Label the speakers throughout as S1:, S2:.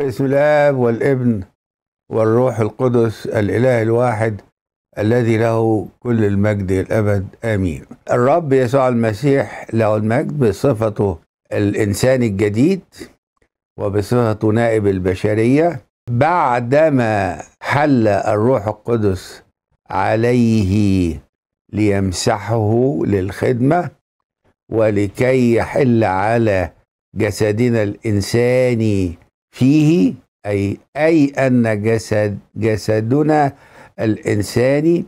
S1: باسم الاب والابن والروح القدس الاله الواحد الذي له كل المجد الابد امين. الرب يسوع المسيح له المجد بصفته الانسان الجديد وبصفته نائب البشريه بعدما حل الروح القدس عليه ليمسحه للخدمه ولكي يحل على جسدنا الانساني فيه أي أي أن جسد جسدنا الإنساني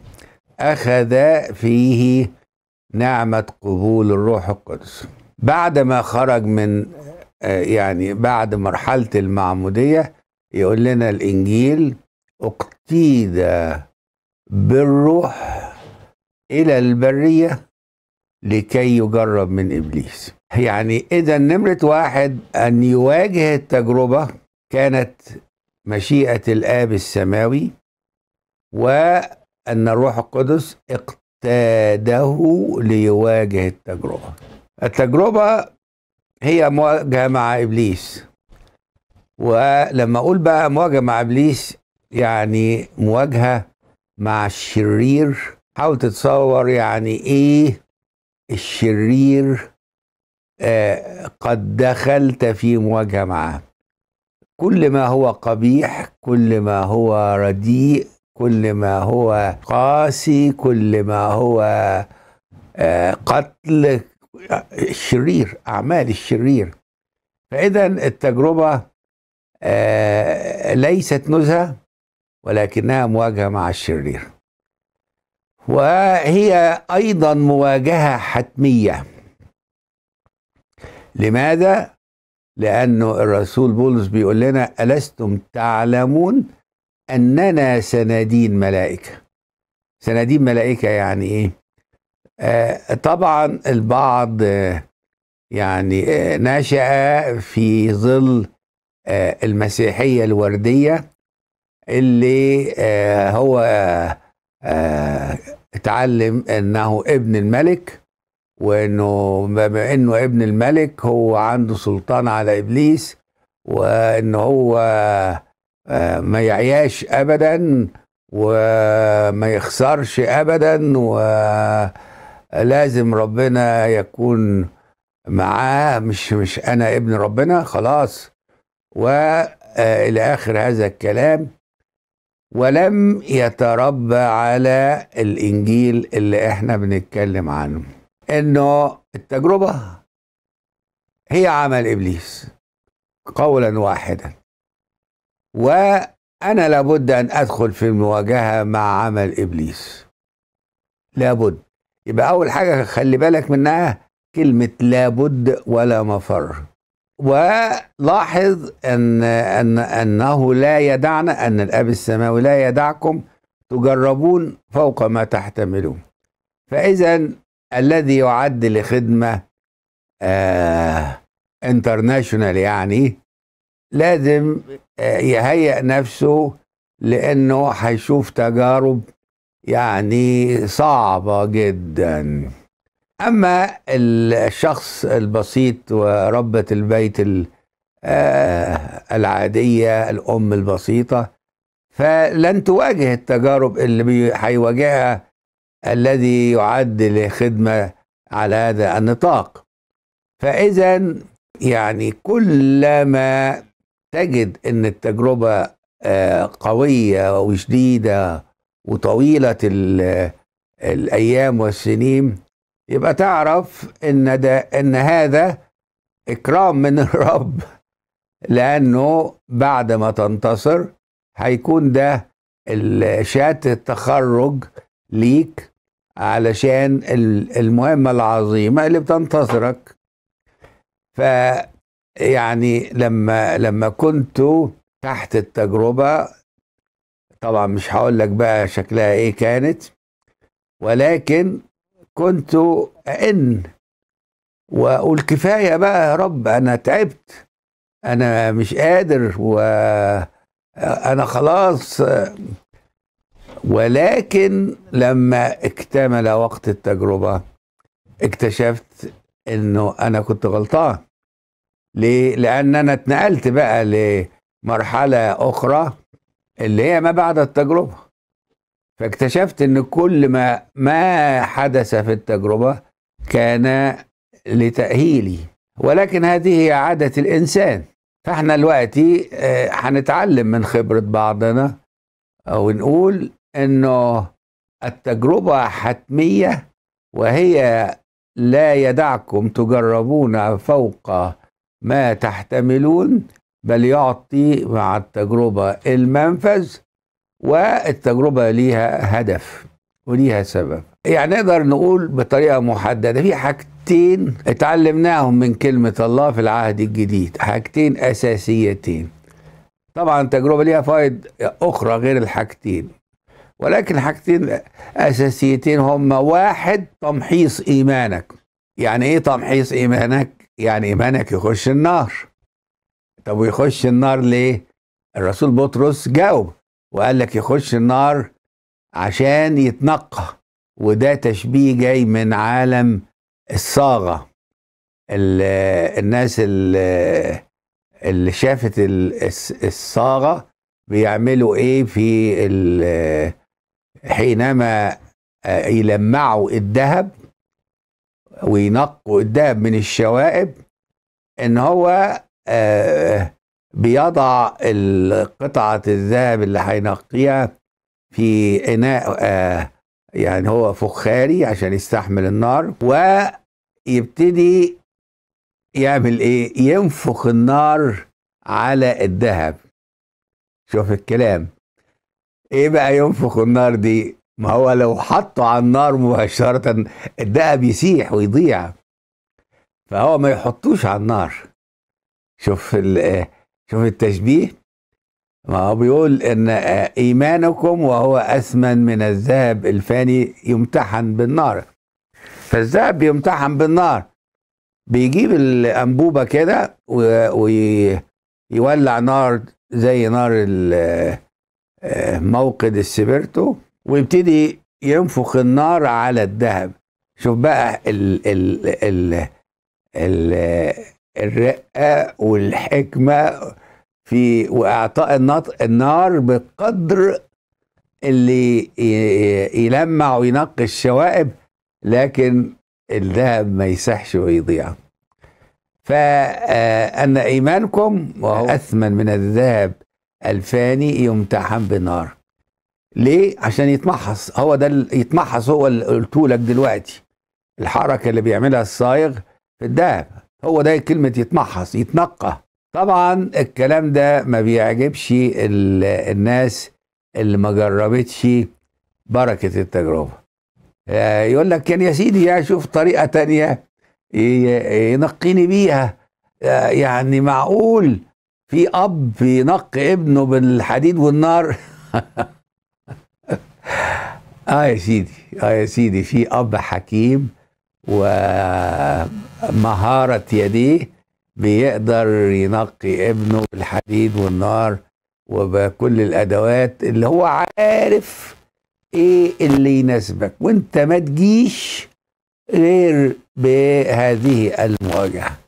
S1: أخذ فيه نعمة قبول الروح القدس بعد ما خرج من آه، يعني بعد مرحلة المعمودية يقول لنا الإنجيل اقتيد بالروح إلى البرية لكي يجرب من إبليس يعني إذا نمرة واحد أن يواجه التجربة كانت مشيئة الآب السماوي وأن الروح القدس اقتاده ليواجه التجربة التجربة هي مواجهة مع إبليس ولما أقول بقى مواجهة مع إبليس يعني مواجهة مع الشرير حاول تتصور يعني إيه الشرير آه، قد دخلت في مواجهة معاه كل ما هو قبيح كل ما هو رديء كل ما هو قاسي كل ما هو آه، قتل الشرير أعمال الشرير فإذا التجربة آه، ليست نزهة ولكنها مواجهة مع الشرير وهي أيضا مواجهة حتمية لماذا؟ لأنه الرسول بولس بيقول لنا ألستم تعلمون أننا سنادين ملائكة سنادين ملائكة يعني إيه آه، طبعا البعض آه، يعني آه، نشأ في ظل المسيحية الوردية اللي هو اتعلم أنه ابن الملك وانه بما انه ابن الملك هو عنده سلطان على ابليس وان هو آه، ما يعياش ابدا وما يخسرش ابدا ولازم ربنا يكون معاه مش مش انا ابن ربنا خلاص والى آه، اخر هذا الكلام ولم يتربى على الانجيل اللي احنا بنتكلم عنه انه التجربه هي عمل ابليس قولا واحدا وانا لابد ان ادخل في المواجهه مع عمل ابليس لابد يبقى اول حاجه خلي بالك منها كلمه لابد ولا مفر ولاحظ ان ان انه لا يدعنا ان الاب السماوي لا يدعكم تجربون فوق ما تحتملون فاذا الذي يعد لخدمة آه انترناشونال يعني لازم آه، يهيئ نفسه لأنه هيشوف تجارب يعني صعبة جدا أما الشخص البسيط وربة البيت آه، العادية الأم البسيطة فلن تواجه التجارب اللي هيواجهها الذي يعد لخدمة على هذا النطاق فإذا يعني كلما تجد أن التجربة آه، قوية وشديدة وطويلة الأيام والسنين يبقى تعرف إن, ده إن هذا إكرام من الرب لأنه بعد ما تنتصر هيكون ده شات التخرج ليك علشان المهمة العظيمة اللي بتنتصرك ف يعني لما لما كنت تحت التجربة طبعا مش هقول لك بقى شكلها ايه كانت ولكن كنت ان واقول كفاية بقى يا رب انا تعبت انا مش قادر وانا انا خلاص ولكن لما اكتمل وقت التجربة اكتشفت انه انا كنت غلطان ليه؟ لان انا اتنقلت بقى لمرحلة اخرى اللي هي ما بعد التجربة فاكتشفت ان كل ما ما حدث في التجربة كان لتأهيلي ولكن هذه هي عادة الانسان فاحنا دلوقتي آه، هنتعلم من خبرة بعضنا ونقول انه التجربه حتميه وهي لا يدعكم تجربون فوق ما تحتملون بل يعطي مع التجربه المنفذ والتجربه ليها هدف وليها سبب يعني نقدر نقول بطريقه محدده في حاجتين اتعلمناهم من كلمه الله في العهد الجديد حاجتين اساسيتين طبعا التجربه ليها فائد اخرى غير الحاجتين ولكن حاجتين اساسيتين هما واحد تمحيص ايمانك يعني ايه تمحيص ايمانك يعني ايمانك يخش النار طب ويخش النار ليه الرسول بطرس جاوب وقال لك يخش النار عشان يتنقى وده تشبيه جاي من عالم الصاغه الناس اللي, اللي شافت الصاغه بيعملوا ايه في حينما آه، يلمعوا الذهب وينقوا الذهب من الشوائب ان هو آه، بيضع قطعة الذهب اللي هينقيها في إناء آه، يعني هو فخاري عشان يستحمل النار ويبتدي يعمل ايه ينفخ النار على الذهب شوف الكلام ايه بقى ينفخ النار دي ما هو لو حطه على النار مباشرة الدهب يسيح ويضيع فهو ما يحطوش على النار شوف شوف التشبيه ما هو بيقول ان ايمانكم وهو اثمن من الذهب الفاني يمتحن بالنار فالذهب بيمتحن بالنار بيجيب الانبوبه كده ويولع نار زي نار موقد السبرتو ويبتدي ينفخ النار على الذهب شوف بقى ال ال ال ال الرقه والحكمه في واعطاء النار بقدر اللي يلمع وينقي الشوائب لكن الذهب ما يسحش ويضيع فأن آه، إيمانكم وهو أثمن من الذهب الفاني يمتحن بنار ليه عشان يتمحص هو ده يتمحص هو اللي قلته لك دلوقتي الحركه اللي بيعملها الصايغ في الدهب هو ده كلمه يتمحص يتنقى طبعا الكلام ده ما بيعجبش الناس اللي ما جربتش بركه التجربه آه، يقول لك كان يا سيدي يا شوف طريقه تانية ينقيني بيها آه، يعني معقول في اب بينقي ابنه بالحديد والنار اه يا سيدي اه يا سيدي في اب حكيم ومهارة يديه بيقدر ينقي ابنه بالحديد والنار وبكل الادوات اللي هو عارف ايه اللي يناسبك وانت ما تجيش غير بهذه المواجهه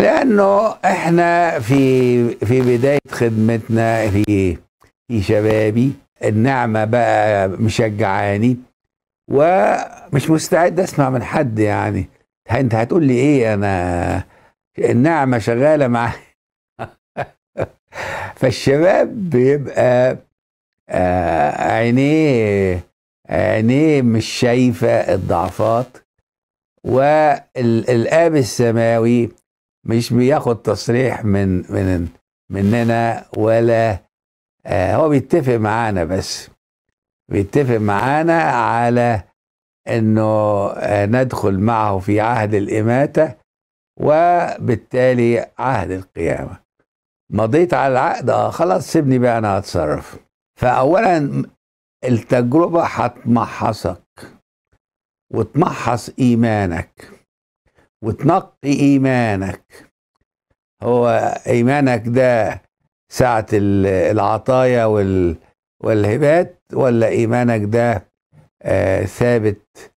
S1: لانه احنا في في بدايه خدمتنا في في شبابي النعمه بقى مشجعاني ومش مستعد اسمع من حد يعني انت هتقول لي ايه انا النعمه شغاله معايا فالشباب بيبقى آه، عينيه عينيه مش شايفه الضعفات والاب السماوي مش بياخد تصريح من من مننا ولا آه هو بيتفق معانا بس بيتفق معانا على انه آه ندخل معه في عهد الاماته وبالتالي عهد القيامه مضيت على العقد اه خلاص سيبني بقى انا اتصرف فاولا التجربه هتمحصك وتمحص ايمانك وتنقي إيمانك هو إيمانك ده ساعة العطايا والهبات ولا إيمانك ده آه ثابت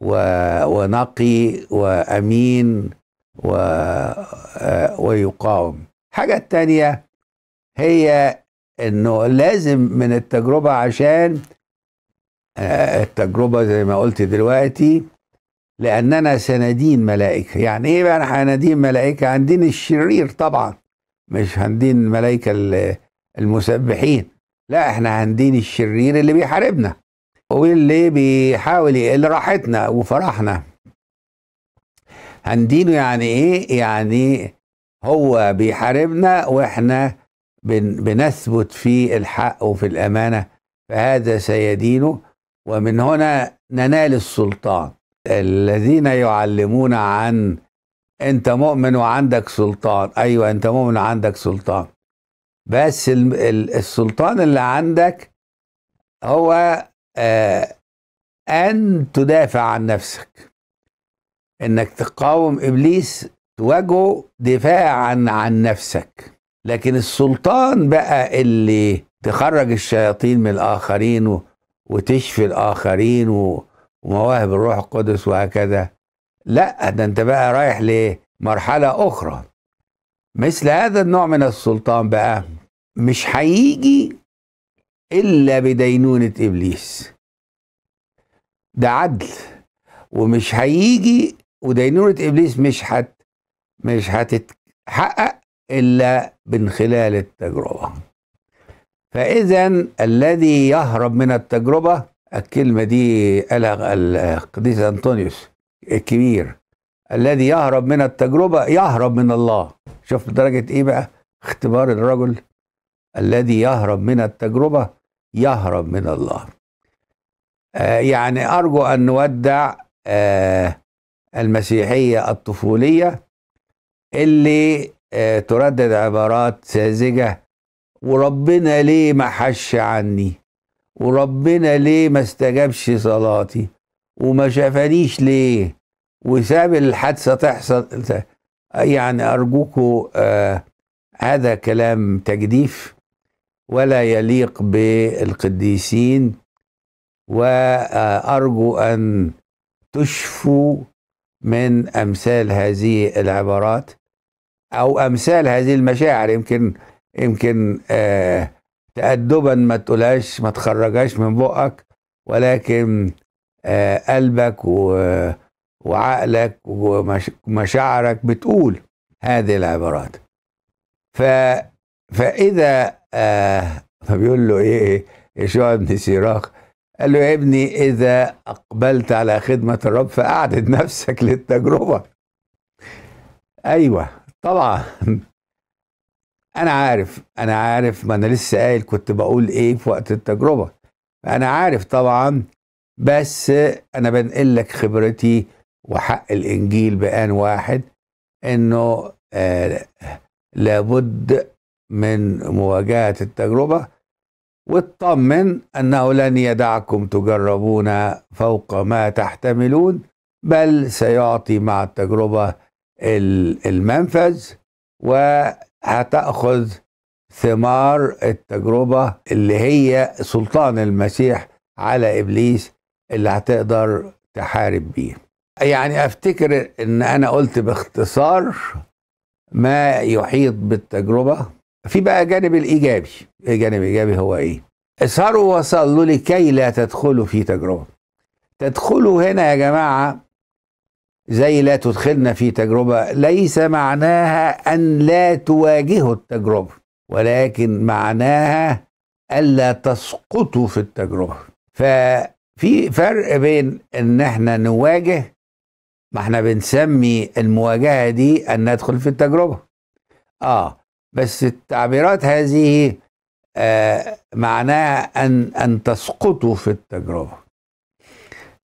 S1: ونقي وأمين و آه ويقاوم حاجة التانية هي انه لازم من التجربة عشان آه، التجربة زي ما قلت دلوقتي لأننا سندين ملائكة يعني إيه بقى هندين ملائكة هندين الشرير طبعا مش هندين ملائكة المسبحين لا احنا هندين الشرير اللي بيحاربنا واللي بيحاول يقل راحتنا وفرحنا هندينه يعني ايه يعني هو بيحاربنا واحنا بنثبت في الحق وفي الامانه فهذا سيدينه ومن هنا ننال السلطان الذين يعلمون عن انت مؤمن وعندك سلطان ايوه انت مؤمن وعندك سلطان بس السلطان اللي عندك هو آه، ان تدافع عن نفسك انك تقاوم ابليس تواجهه دفاعا عن نفسك لكن السلطان بقى اللي تخرج الشياطين من الاخرين وتشفي الاخرين و ومواهب الروح القدس وهكذا لا ده انت بقى رايح لمرحلة أخرى مثل هذا النوع من السلطان بقى مش هيجي إلا بدينونة إبليس ده عدل ومش هيجي ودينونة إبليس مش حت مش هتتحقق إلا من خلال التجربة فإذا الذي يهرب من التجربة الكلمة دي قالها القديس أنطونيوس الكبير الذي يهرب من التجربة يهرب من الله شوف درجة إيه بقى اختبار الرجل الذي يهرب من التجربة يهرب من الله آه، يعني أرجو أن نودع آه، المسيحية الطفولية اللي آه، تردد عبارات ساذجة وربنا ليه ما حش عني وربنا ليه ما استجابش صلاتي وما شافنيش ليه وساب الحادثه تحصل يعني ارجوكوا آه هذا كلام تجديف ولا يليق بالقديسين وارجو ان تشفوا من امثال هذه العبارات او امثال هذه المشاعر يمكن يمكن آه تأدبا ما تقولهاش ما تخرجهاش من بقك ولكن آه، قلبك وعقلك ومشاعرك بتقول هذه العبارات ف فاذا آه، فبيقول له ايه يشوع إيه، إيه، بن سيراخ قال له يا ابني اذا اقبلت على خدمه الرب فاعدد نفسك للتجربه ايوه طبعا انا عارف انا عارف ما انا لسه قايل كنت بقول ايه في وقت التجربه انا عارف طبعا بس انا بنقل لك خبرتي وحق الانجيل بان واحد انه آه لابد من مواجهه التجربه واطمن انه لن يدعكم تجربون فوق ما تحتملون بل سيعطي مع التجربه المنفذ و هتاخذ ثمار التجربه اللي هي سلطان المسيح على ابليس اللي هتقدر تحارب بيه يعني افتكر ان انا قلت باختصار ما يحيط بالتجربه في بقى جانب الايجابي الجانب الايجابي هو ايه اسهروا وصلوا لكي لا تدخلوا في تجربه تدخلوا هنا يا جماعه زي لا تدخلنا في تجربة ليس معناها أن لا تواجهوا التجربة ولكن معناها ألا تسقطوا في التجربة ففي فرق بين أن احنا نواجه ما احنا بنسمي المواجهة دي أن ندخل في التجربة آه بس التعبيرات هذه آه معناها أن أن تسقطوا في التجربة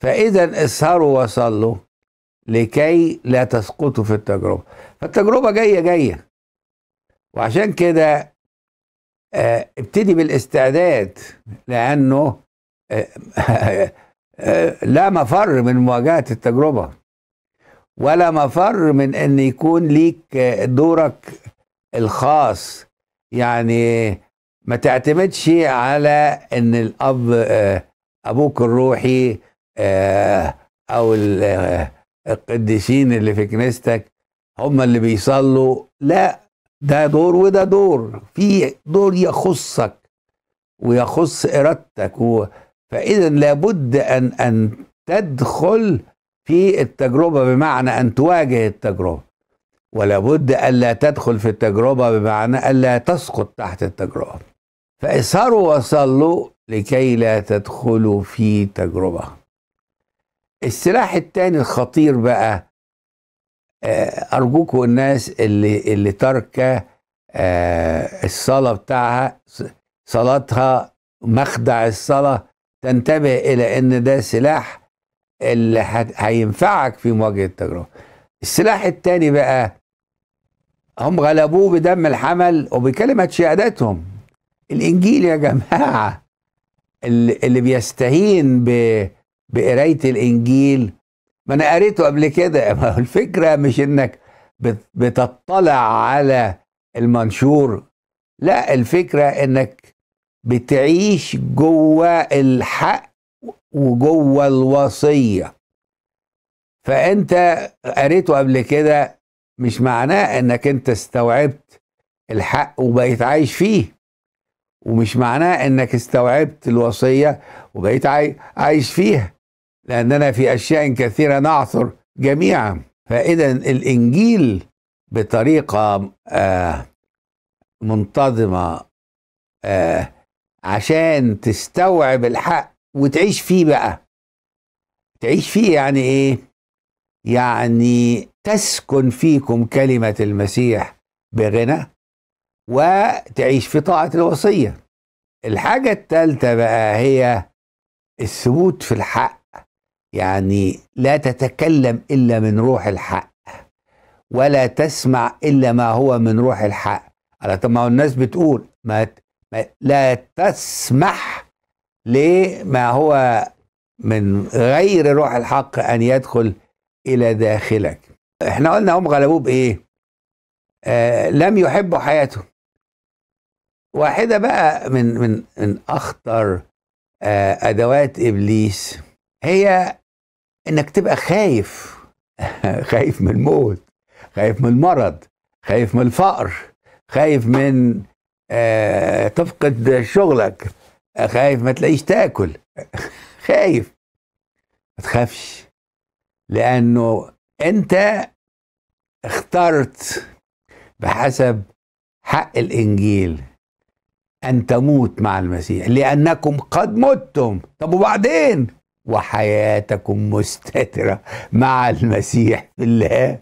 S1: فإذا اسهروا وصلوا لكي لا تسقطوا في التجربة فالتجربة جاية جاية وعشان كده آه ابتدي بالاستعداد لأنه آه آه لا مفر من مواجهة التجربة ولا مفر من أن يكون ليك دورك الخاص يعني ما تعتمدش على أن الأب آه، أبوك الروحي آه، أو آه، القديسين اللي في كنيستك هم اللي بيصلوا لا ده دور وده دور في دور يخصك ويخص ارادتك و... فاذا لابد ان ان تدخل في التجربه بمعنى ان تواجه التجربه ولابد الا تدخل في التجربه بمعنى الا تسقط تحت التجربه فاسهروا وصلوا لكي لا تدخلوا في تجربه السلاح التاني الخطير بقى آه، ارجوكم الناس اللي اللي تاركه آه، الصلاه بتاعها صلاتها مخدع الصلاه تنتبه الى ان ده سلاح اللي هينفعك في مواجهه التجربه السلاح التاني بقى هم غلبوه بدم الحمل وبكلمه شهادتهم الانجيل يا جماعه اللي بيستهين ب بقرايه الانجيل ما انا قريته قبل كده ما الفكره مش انك بتطلع على المنشور لا الفكره انك بتعيش جوه الحق وجوه الوصيه فانت قريته قبل كده مش معناه انك انت استوعبت الحق وبقيت عايش فيه ومش معناه انك استوعبت الوصيه وبقيت عايش فيها لاننا في اشياء كثيره نعثر جميعا فاذا الانجيل بطريقه آه، منتظمه آه، عشان تستوعب الحق وتعيش فيه بقى تعيش فيه يعني ايه يعني تسكن فيكم كلمه المسيح بغنى وتعيش في طاعة الوصية الحاجة الثالثة بقى هي الثبوت في الحق يعني لا تتكلم إلا من روح الحق ولا تسمع إلا ما هو من روح الحق على طب ما الناس بتقول ما, ما لا تسمح لما هو من غير روح الحق أن يدخل إلى داخلك احنا قلنا هم غلبوه بإيه آه لم يحبوا حياتهم واحده بقى من من من اخطر آه، ادوات ابليس هي انك تبقى خايف خايف من الموت خايف من المرض خايف من الفقر خايف من آه تفقد شغلك خايف ما تلاقيش تاكل خايف ما تخافش لانه انت اخترت بحسب حق الانجيل أن تموت مع المسيح لأنكم قد متم طب وبعدين وحياتكم مستترة مع المسيح في الله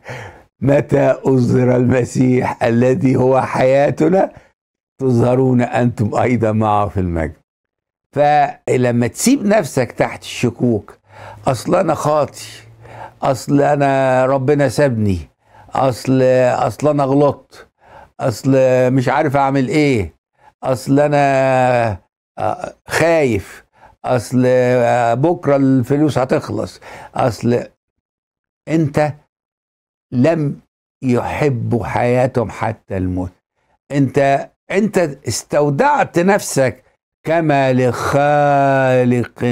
S1: متى أظهر المسيح الذي هو حياتنا تظهرون أنتم أيضا معه في المجد فلما تسيب نفسك تحت الشكوك أصل أنا خاطي أصل أنا ربنا سابني أصل أصل أنا غلطت أصل مش عارف أعمل إيه اصل انا آه، خايف اصل آه، بكره الفلوس هتخلص اصل انت لم يحبوا حياتهم حتى الموت انت انت استودعت نفسك كما لخالق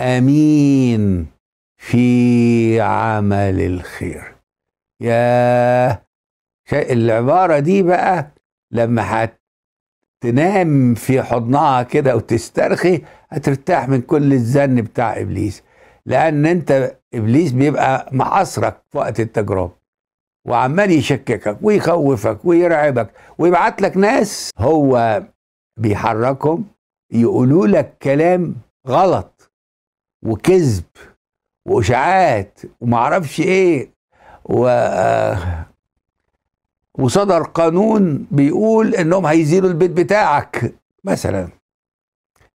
S1: امين في عمل الخير يا العباره دي بقى لما تنام في حضنها كده وتسترخي هترتاح من كل الزن بتاع ابليس لان انت ابليس بيبقى معصرك في وقت التجربه وعمال يشككك ويخوفك ويرعبك ويبعت لك ناس هو بيحركهم يقولوا لك كلام غلط وكذب واشاعات ومعرفش ايه و آه، وصدر قانون بيقول انهم هيزيلوا البيت بتاعك مثلا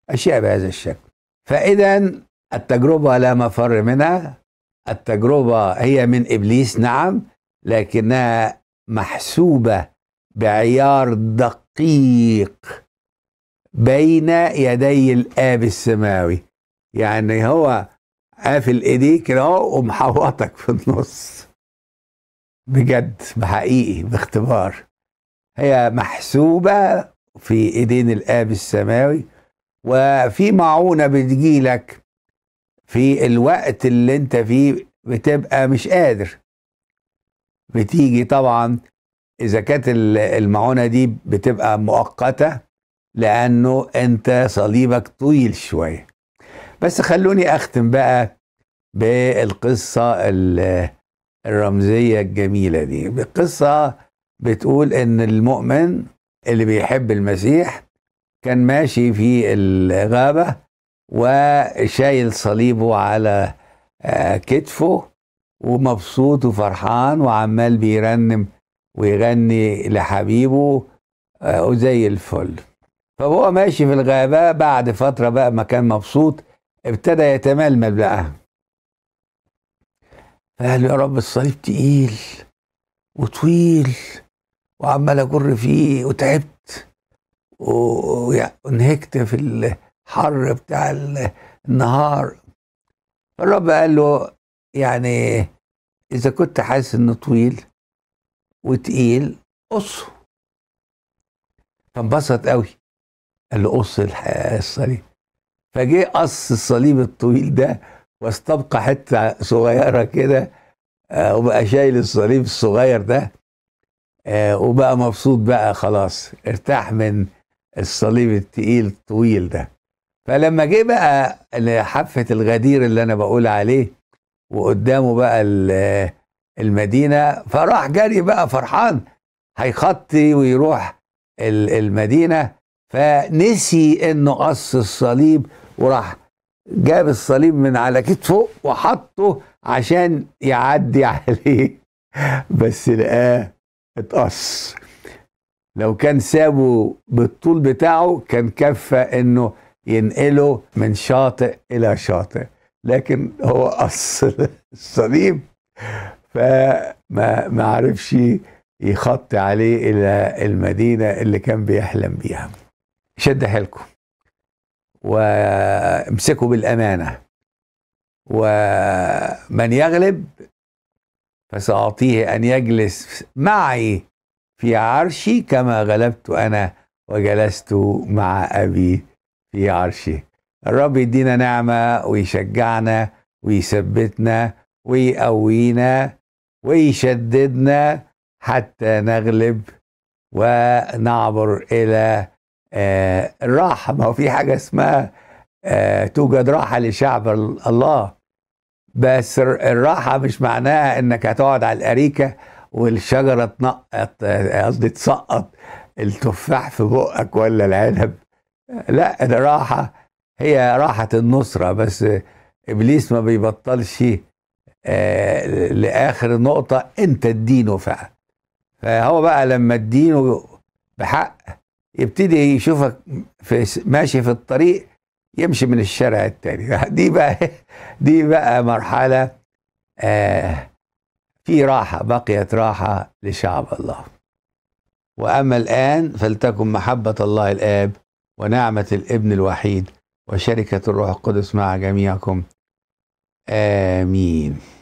S1: اشياء بهذا الشكل فاذا التجربه لا مفر منها التجربه هي من ابليس نعم لكنها محسوبه بعيار دقيق بين يدي الاب السماوي يعني هو قافل ايديه كده اهو ومحوطك في النص بجد حقيقي باختبار هي محسوبة في إيدين الآب السماوي وفي معونة بتجيلك في الوقت اللي انت فيه بتبقى مش قادر بتيجي طبعا إذا كانت المعونة دي بتبقى مؤقتة لأنه أنت صليبك طويل شوية بس خلوني أختم بقى بالقصة اللي الرمزية الجميلة دي القصة بتقول ان المؤمن اللي بيحب المسيح كان ماشي في الغابة وشايل صليبه على آه، كتفه ومبسوط وفرحان وعمال بيرنم ويغني لحبيبه آه، وزي الفل فهو ماشي في الغابة بعد فترة بقى ما كان مبسوط ابتدى يتململ بقى قال يا رب الصليب تقيل وطويل وعمال اجر فيه وتعبت وانهكت في الحر بتاع النهار الرب قال له يعني اذا كنت حاسس انه طويل وتقيل قصه فانبسط قوي قال له قص الصليب فجه قص الصليب الطويل ده واستبقى حته صغيره كده آه، وبقى شايل الصليب الصغير ده آه، وبقى مبسوط بقى خلاص ارتاح من الصليب التقيل الطويل ده فلما جه بقى لحافه الغدير اللي انا بقول عليه وقدامه بقى المدينه فراح جري بقى فرحان هيخطي ويروح المدينه فنسي انه قص الصليب وراح جاب الصليب من على كتفه وحطه عشان يعدي عليه بس لقاه اتقص لو كان سابه بالطول بتاعه كان كفى انه ينقله من شاطئ الى شاطئ لكن هو قص الصليب فما ما عرفش يخطي عليه الى المدينه اللي كان بيحلم بيها شد حيلكم وامسكوا بالامانه ومن يغلب فساعطيه ان يجلس معي في عرشي كما غلبت انا وجلست مع ابي في عرشي الرب يدينا نعمه ويشجعنا ويثبتنا ويقوينا ويشددنا حتى نغلب ونعبر الى الراحه آه، ما هو في حاجه اسمها آه، توجد راحه لشعب الله بس الراحه مش معناها انك هتقعد على الاريكه والشجره تنقط آه، قصدي تسقط التفاح في بقك ولا العنب لا ده راحه هي راحه النصره بس ابليس ما بيبطلش لاخر نقطه انت تدينه فقط فهو بقى لما تدينه بحق يبتدي يشوفك في ماشي في الطريق يمشي من الشارع الثاني دي بقى دي بقى مرحلة آه في راحة بقيت راحة لشعب الله وأما الآن فلتكن محبة الله الآب ونعمة الابن الوحيد وشركة الروح القدس مع جميعكم آمين